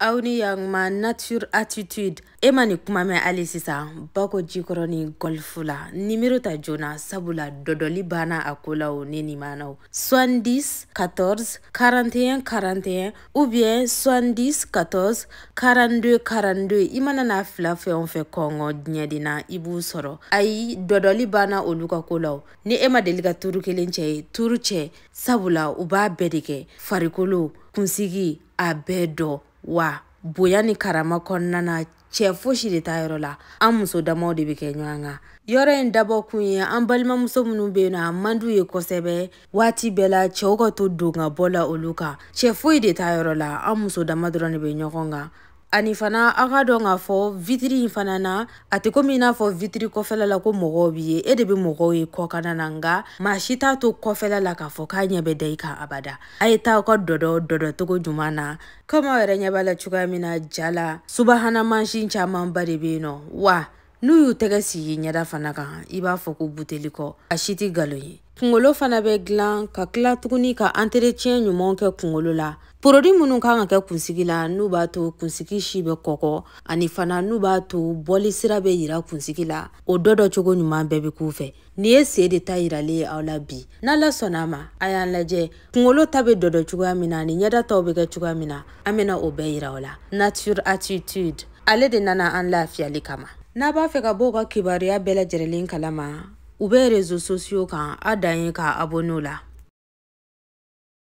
aw ni yaguma nature attitude e ma nin kuma mɛn hali sisan bako jikɔrɔ ni gɔlifu la nimero ta joona sabula dɔdɔli banna a ko la o ne nimanaw 70 14 41 41 bien 70 14 42 42 i mana n'a fila fɛn o fɛ kɔngɔ diɲɛ de na i b'u sɔrɔ ayi dɔdɔli banna olu ka ko la o ni e ma deli ka turu kelen cɛ ye turu cɛ sabula u b'a bɛɛ de kɛ farikolo kunsigi a bɛɛ dɔ wa bonya ni karama kɔnɔna na cɛɛ fosi de t'a yɔrɔ la an muso damaw de be kɛ ɲɔgɔn ka yɔrɔ ɲi dabɔ kun ye an balimamuso minw be na a man d'u ye kosɛbɛ waati bɛɛ la cɛɛw ka to don ka bɔ la olu kan cɛɛ foyi de t'a yɔrɔ la an muso dama dɔrɔn de be ɲɔgɔn kan ani fana a ka dɔn k'a fɔ vitiri in fana na a tɛ komi i n'a fɔ vitiri kɔfɛla la ko mɔgɔw b'i ye e de be mɔgɔw ye kɔkana na nga maa si t'a to kɔfɛla la k'a fɔ k'a ɲɛ bɛ da i kan abada a ye taa ka dɔdɔ dɔdɔcogo juman na kamaw yɛrɛ ɲɛ b'a la cogoya min na ja la subahana mansin caamanba de be yen nɔ wa n'u y'u tɛgɛ sigi ɲɛda fana kan i b'a fɔ ko buteli kɔ a si tɛ galon ye kungolo fana bɛ gilan ka kila tuguni ka anteretiɲɛ ɲumanw kɛ kungolo la porodi minnu ka ka kɛ kunsigi la n'u b'a to kunsigi si bɛ kɔkɔ ani fana n'u b'a to bɔli sira bɛ yira kunsigi la o dɔ dɔ cogo ɲuman bɛɛ be k'u fɛ nin ye see de ta yiralen ye aw la bi n'ala sɔnna ma a y'an lajɛ kungolo ta bɛ dɔdɔ cogoya min na ani ɲɛda taw kɛ cogoya min na an bena o bɛɛ yira la nature attitude ale de nana an lafiyali kama n'a b'a fɛ ka b'o ka kibaruya bɛɛ lajɛrɛlen kalama u bɛ rezo sosiyo kan a dan ye k'a abone la